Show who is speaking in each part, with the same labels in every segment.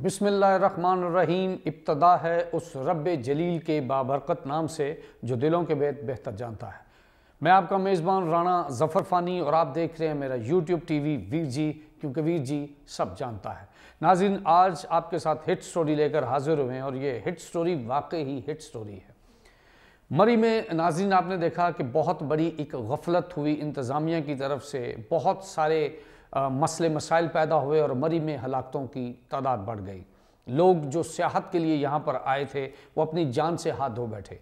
Speaker 1: बिसमीम इब्तदा है उस रब जलील के बाबरकत नाम से जो दिलों के बेत बेहतर जानता है मैं आपका मेज़बान राना ज़फ़र फ़ानी और आप देख रहे हैं मेरा YouTube T V Veer ji क्योंकि वीर जी सब जानता है नाजिन आज आपके साथ हिट स्टोरी लेकर हाजिर हुए हैं और ये हिट स्टोरी वाकई ही हिट स्टोरी है मरी में नाजिन आपने देखा कि बहुत बड़ी एक गफलत हुई इंतज़ामिया की तरफ से बहुत सारे मसले मसाइल पैदा हुए और मरी में हलाकतों की तादाद बढ़ गई लोग जो सियाहत के लिए यहाँ पर आए थे वो अपनी जान से हाथ धो बैठे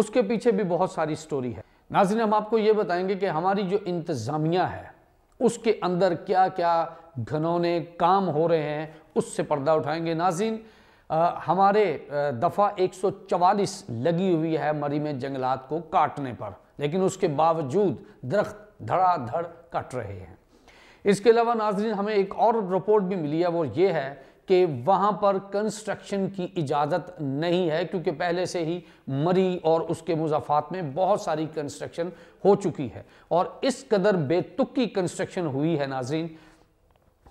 Speaker 1: उसके पीछे भी बहुत सारी स्टोरी है नाजिन हम आपको ये बताएंगे कि हमारी जो इंतज़ामिया है उसके अंदर क्या क्या घनौने काम हो रहे हैं उससे पर्दा उठाएंगे नाजिन हमारे दफ़ा 144 लगी हुई है मरी में जंगलात को काटने पर लेकिन उसके बावजूद दरख्त धड़ाधड़ कट रहे हैं इसके अलावा नाजरीन हमें एक और रिपोर्ट भी मिली है वो ये है कि वहाँ पर कंस्ट्रक्शन की इजाज़त नहीं है क्योंकि पहले से ही मरी और उसके मुजाफात में बहुत सारी कंस्ट्रक्शन हो चुकी है और इस कदर बेतुकी कंस्ट्रक्शन हुई है नाजरीन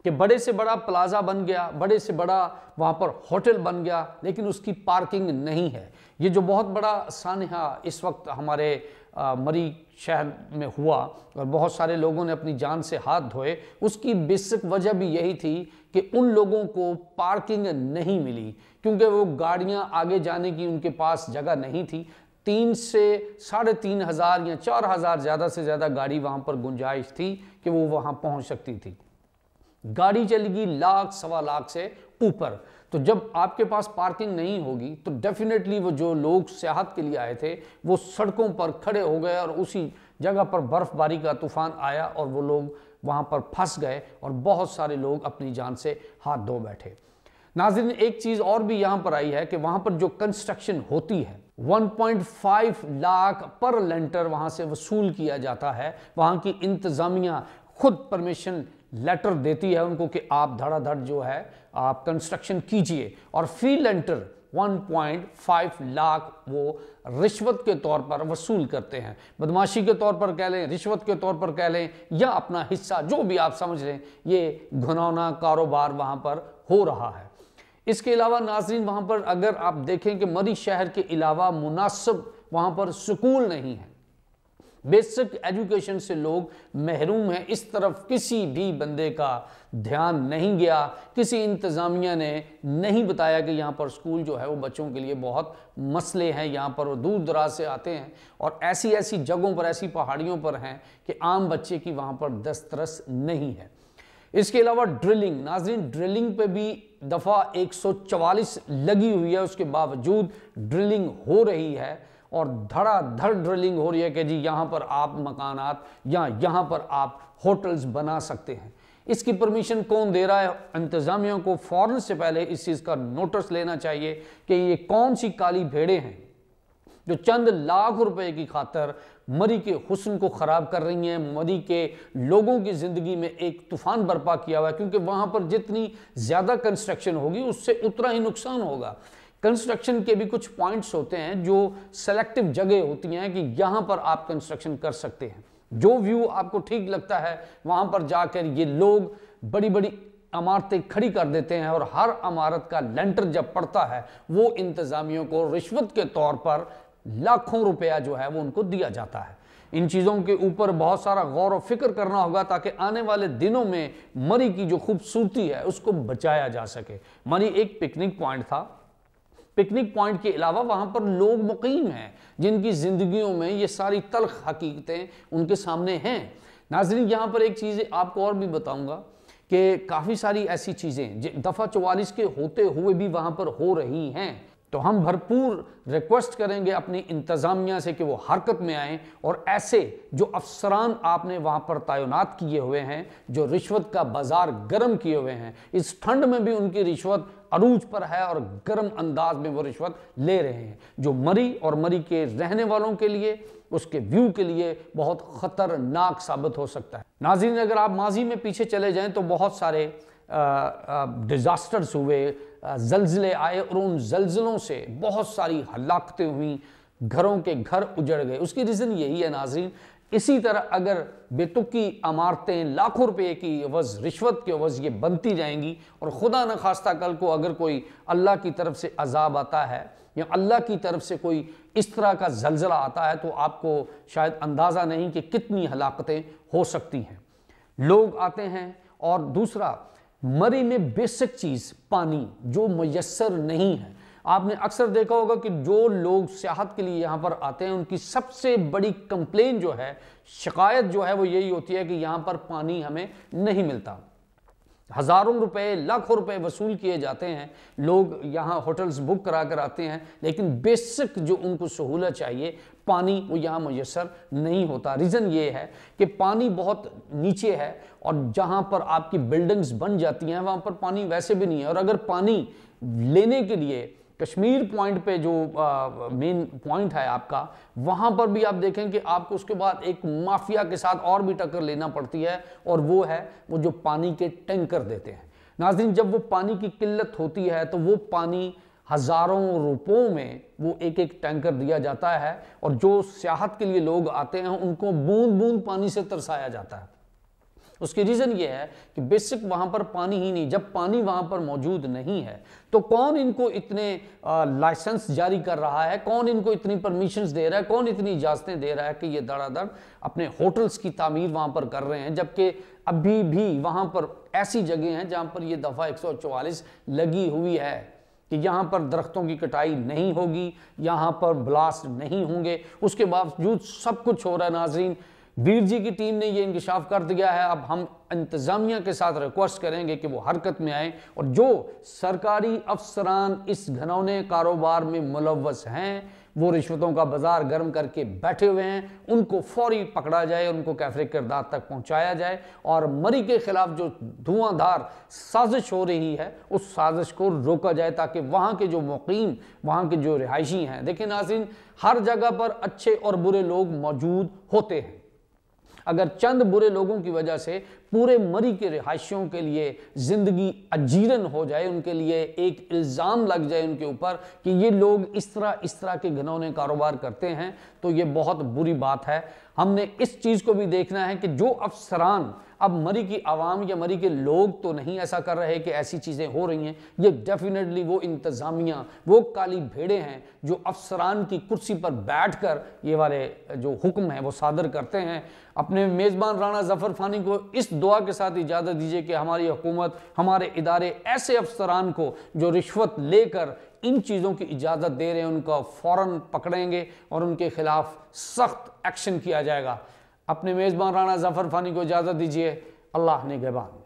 Speaker 1: कि बड़े से बड़ा प्लाजा बन गया बड़े से बड़ा वहाँ पर होटल बन गया लेकिन उसकी पार्किंग नहीं है ये जो बहुत बड़ा सानहा इस वक्त हमारे मरी शहर में हुआ और बहुत सारे लोगों ने अपनी जान से हाथ धोए उसकी बेसिक वजह भी यही थी कि उन लोगों को पार्किंग नहीं मिली क्योंकि वो गाड़ियाँ आगे जाने की उनके पास जगह नहीं थी तीन से साढ़े तीन हज़ार या चार हज़ार ज़्यादा से ज़्यादा गाड़ी वहाँ पर गुंजाइश थी कि वो वहाँ पहुँच सकती थी गाड़ी चलेगी लाख सवा लाख से ऊपर तो जब आपके पास पार्किंग नहीं होगी तो डेफिनेटली वो जो लोग सियाहत के लिए आए थे वो सड़कों पर खड़े हो गए और उसी जगह पर बर्फ़बारी का तूफ़ान आया और वो लोग वहाँ पर फंस गए और बहुत सारे लोग अपनी जान से हाथ धो बैठे नाजरीन एक चीज़ और भी यहाँ पर आई है कि वहाँ पर जो कंस्ट्रक्शन होती है 1.5 लाख पर लेंटर वहाँ से वसूल किया जाता है वहाँ की इंतज़ामिया खुद परमिशन लेटर देती है उनको कि आप धड़ाधड़ जो है आप कंस्ट्रक्शन कीजिए और फी लेंटर 1.5 लाख वो रिश्वत के तौर पर वसूल करते हैं बदमाशी के तौर पर कह लें रिश्वत के तौर पर कह लें या अपना हिस्सा जो भी आप समझ लें ये घनौना कारोबार वहाँ पर हो रहा है इसके अलावा नाजरीन वहाँ पर अगर आप देखें कि मरी शहर के अलावा मुनासिब वहाँ पर स्कूल नहीं है बेसिक एजुकेशन से लोग महरूम हैं इस तरफ किसी भी बंदे का ध्यान नहीं गया किसी इंतज़ामिया ने नहीं बताया कि यहाँ पर स्कूल जो है वो बच्चों के लिए बहुत मसले हैं यहाँ पर वो दूर दराज से आते हैं और ऐसी ऐसी जगहों पर ऐसी पहाड़ियों पर हैं कि आम बच्चे की वहाँ पर दस्तरस नहीं है इसके अलावा ड्रिलिंग नाजरीन ड्रिलिंग पे भी दफ़ा 144 लगी हुई है उसके बावजूद ड्रिलिंग हो रही है और धड़ाधड़ ड्रिलिंग हो रही है कि जी यहाँ पर आप मकानात या यहाँ पर आप होटल्स बना सकते हैं इसकी परमिशन कौन दे रहा है इंतज़ामिया को फ़ौरन से पहले इस चीज़ का नोटिस लेना चाहिए कि ये कौन सी काली भेड़े हैं जो चंद लाख रुपए की खातर मरी के हुसन को ख़राब कर रही हैं मरी के लोगों की ज़िंदगी में एक तूफ़ान बर्पा किया हुआ है क्योंकि वहाँ पर जितनी ज़्यादा कंस्ट्रक्शन होगी उससे उतना ही नुकसान होगा कंस्ट्रक्शन के भी कुछ पॉइंट्स होते हैं जो सेलेक्टिव जगह होती हैं कि यहाँ पर आप कंस्ट्रक्शन कर सकते हैं जो व्यू आपको ठीक लगता है वहाँ पर जाकर ये लोग बड़ी बड़ी इमारतें खड़ी कर देते हैं और हर इमारत का लेंटर जब पड़ता है वो इंतज़ामियों को रिश्वत के तौर पर लाखों रुपया जो है वो उनको दिया जाता है इन चीज़ों के ऊपर बहुत सारा गौर और फिक्र करना होगा ताकि आने वाले दिनों में मरी की जो खूबसूरती है उसको बचाया जा सके मरी एक पिकनिक पॉइंट था पिकनिक पॉइंट के अलावा वहाँ पर लोग मुकीम हैं जिनकी ज़िंदगियों में ये सारी तलख हकीकतें उनके सामने हैं नाजरीन यहाँ पर एक चीज़ आपको और भी बताऊँगा कि काफ़ी सारी ऐसी चीज़ें दफ़ा चवालीस के होते हुए भी वहाँ पर हो रही हैं तो हम भरपूर रिक्वेस्ट करेंगे अपनी इंतज़ामिया से कि वो हरकत में आएँ और ऐसे जो अफसरान आपने वहाँ पर तैनात किए हुए हैं जो रिश्वत का बाज़ार गर्म किए हुए हैं इस ठंड में भी उनकी रिश्वत अरूज पर है और गर्म अंदाज में वो रिश्वत ले रहे हैं जो मरी और मरी के रहने वालों के लिए उसके व्यू के लिए बहुत ख़तरनाक साबित हो सकता है नाजीन अगर आप माजी में पीछे चले जाएँ तो बहुत सारे डिज़ास्टर्स हुए जल्जले आए और उन जल्जलों से बहुत सारी हलाकतें हुई घरों के घर उजड़ गए उसकी रीज़न यही है नाजीन इसी तरह अगर बेतुकी अमारतें लाखों रुपए की अवज़ रिश्वत की अवज़ ये बनती जाएंगी और ख़ुदा न खास्ता कल को अगर कोई अल्लाह की तरफ से अजाब आता है या अल्लाह की तरफ से कोई इस तरह का जलजला आता है तो आपको शायद अंदाज़ा नहीं कि कितनी हलाकतें हो सकती हैं लोग आते हैं और दूसरा मरी में बेसिक चीज़ पानी जो मैसर नहीं है आपने अक्सर देखा होगा कि जो लोग सियाहत के लिए यहाँ पर आते हैं उनकी सबसे बड़ी कंप्लेन जो है शिकायत जो है वो यही होती है कि यहाँ पर पानी हमें नहीं मिलता हज़ारों रुपए लाखों रुपए वसूल किए जाते हैं लोग यहाँ होटल्स बुक करा कर आते हैं लेकिन बेसिक जो उनको सहूलत चाहिए पानी वो यहाँ मैसर नहीं होता रीज़न ये है कि पानी बहुत नीचे है और जहाँ पर आपकी बिल्डिंग्स बन जाती हैं वहाँ पर पानी वैसे भी नहीं है और अगर पानी लेने के लिए कश्मीर पॉइंट पे जो मेन पॉइंट है आपका वहाँ पर भी आप देखें कि आपको उसके बाद एक माफिया के साथ और भी टक्कर लेना पड़ती है और वो है वो जो पानी के टैंकर देते हैं नाजिन जब वो पानी की किल्लत होती है तो वो पानी हज़ारों रुपयों में वो एक एक टैंकर दिया जाता है और जो सियाहत के लिए लोग आते हैं उनको बूंद बूंद पानी से तरसाया जाता है उसकी रीज़न ये है कि बेसिक वहां पर पानी ही नहीं जब पानी वहां पर मौजूद नहीं है तो कौन इनको इतने लाइसेंस जारी कर रहा है कौन इनको इतनी परमिशन दे रहा है कौन इतनी इजाज़तें दे रहा है कि ये धड़ाधड़ अपने होटल्स की तामीर वहां पर कर रहे हैं जबकि अभी भी वहाँ पर ऐसी जगह हैं जहाँ पर यह दफ़ा एक लगी हुई है कि यहाँ पर दरख्तों की कटाई नहीं होगी यहाँ पर ब्लास्ट नहीं होंगे उसके बावजूद सब कुछ हो रहा है नाजरीन वीर जी की टीम ने ये इंकशाफ कर दिया है अब हम इंतज़ामिया के साथ रिक्वेस्ट करेंगे कि वो हरकत में आए और जो सरकारी अफसरान इस घनौने कारोबार में मुलवस हैं वो रिश्वतों का बाजार गर्म करके बैठे हुए हैं उनको फौरी पकड़ा जाए उनको कैफरे किरदार तक पहुंचाया जाए और मरी के खिलाफ जो धुआंधार साजिश हो रही है उस साजिश को रोका जाए ताकि वहाँ के जो मुकीम वहाँ के जो रिहायशी हैं देखिए नाजिन हर जगह पर अच्छे और बुरे लोग मौजूद होते हैं अगर चंद बुरे लोगों की वजह से पूरे मरी के रिहाइशियों के लिए ज़िंदगी अजीरन हो जाए उनके लिए एक इल्ज़ाम लग जाए उनके ऊपर कि ये लोग इस तरह इस तरह के घनौने कारोबार करते हैं तो ये बहुत बुरी बात है हमने इस चीज़ को भी देखना है कि जो अफसरान अब मरी की आवाम या मरी के लोग तो नहीं ऐसा कर रहे कि ऐसी चीज़ें हो रही हैं ये डेफिनेटली वो इंतज़ामिया वो काली भेड़े हैं जो अफसरान की कुर्सी पर बैठ कर ये वाले जो हुक्म हैं वो सादर करते हैं अपने मेज़बान राना जफ़र फ़ानी को इस दुआ के साथ इजाज़त दीजिए कि हमारी हुकूमत हमारे इदारे ऐसे अफसरान को जो रिश्वत लेकर इन चीज़ों की इजाज़त दे रहे हैं उनका फ़ौर पकड़ेंगे और उनके ख़िलाफ़ सख्त एक्शन किया जाएगा अपने मेज़बान राना जफ़र फ़ानी को इजाज़त दीजिए अल्लाह ने गबान